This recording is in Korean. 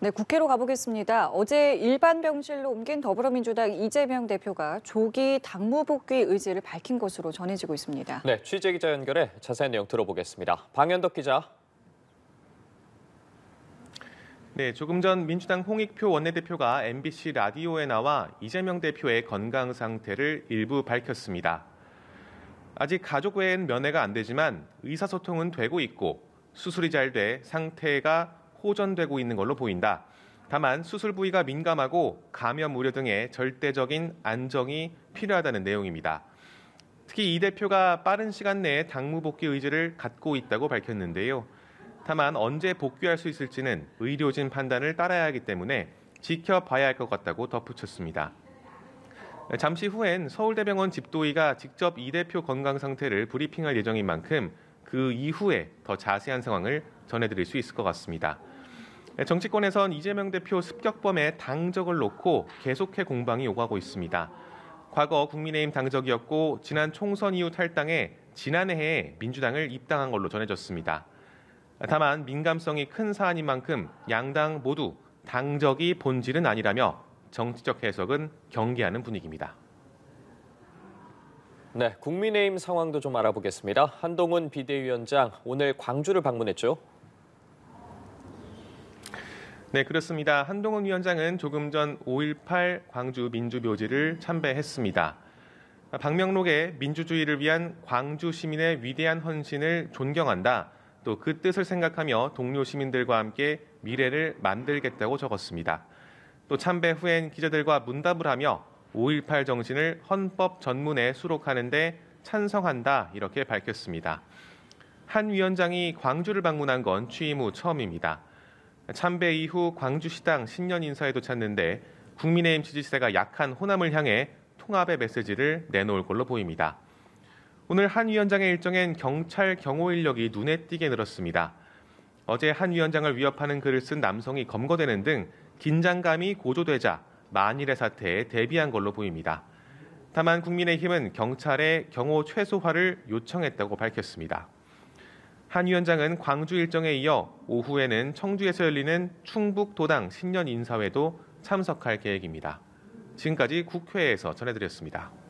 네, 국회로 가보겠습니다. 어제 일반 병실로 옮긴 더불어민주당 이재명 대표가 조기 당무 복귀 의지를 밝힌 것으로 전해지고 있습니다. 네, 취재 기자 연결해 자세한 내용 들어보겠습니다. 방현덕 기자. 네, 조금 전 민주당 홍익표 원내대표가 MBC 라디오에 나와 이재명 대표의 건강 상태를 일부 밝혔습니다. 아직 가족 외엔 면회가 안 되지만 의사소통은 되고 있고 수술이 잘 돼 상태가 호전되고 있는 걸로 보인다. 다만 수술 부위가 민감하고 감염 우려 등의 절대적인 안정이 필요하다는 내용입니다. 특히 이 대표가 빠른 시간 내에 당무 복귀 의지를 갖고 있다고 밝혔는데요. 다만 언제 복귀할 수 있을지는 의료진 판단을 따라야 하기 때문에 지켜봐야 할 것 같다고 덧붙였습니다. 잠시 후엔 서울대병원 집도의가 직접 이 대표 건강 상태를 브리핑할 예정인 만큼 그 이후에 더 자세한 상황을 전해드릴 수 있을 것 같습니다. 네, 정치권에선 이재명 대표 습격범의 당적을 놓고 계속해 공방이 오가고 있습니다. 과거 국민의힘 당적이었고 지난 총선 이후 탈당해 지난해에 민주당을 입당한 걸로 전해졌습니다. 다만 민감성이 큰 사안인 만큼 양당 모두 당적이 본질은 아니라며 정치적 해석은 경계하는 분위기입니다. 네, 국민의힘 상황도 좀 알아보겠습니다. 한동훈 비대위원장 오늘 광주를 방문했죠. 네, 그렇습니다. 한동훈 위원장은 조금 전 5.18 광주 민주묘지를 참배했습니다. 박명록에 민주주의를 위한 광주 시민의 위대한 헌신을 존경한다. 또 그 뜻을 생각하며 동료 시민들과 함께 미래를 만들겠다고 적었습니다. 또 참배 후엔 기자들과 문답을 하며 5.18 정신을 헌법 전문에 수록하는데 찬성한다. 이렇게 밝혔습니다. 한 위원장이 광주를 방문한 건 취임 후 처음입니다. 참배 이후 광주시당 신년 인사에도 찾는데 국민의힘 지지세가 약한 호남을 향해 통합의 메시지를 내놓을 걸로 보입니다. 오늘 한 위원장의 일정엔 경찰 경호 인력이 눈에 띄게 늘었습니다. 어제 한 위원장을 위협하는 글을 쓴 남성이 검거되는 등 긴장감이 고조되자 만일의 사태에 대비한 걸로 보입니다. 다만 국민의힘은 경찰의 경호 최소화를 요청했다고 밝혔습니다. 한 위원장은 광주 일정에 이어 오후에는 청주에서 열리는 충북도당 신년 인사회도 참석할 계획입니다. 지금까지 국회에서 전해드렸습니다.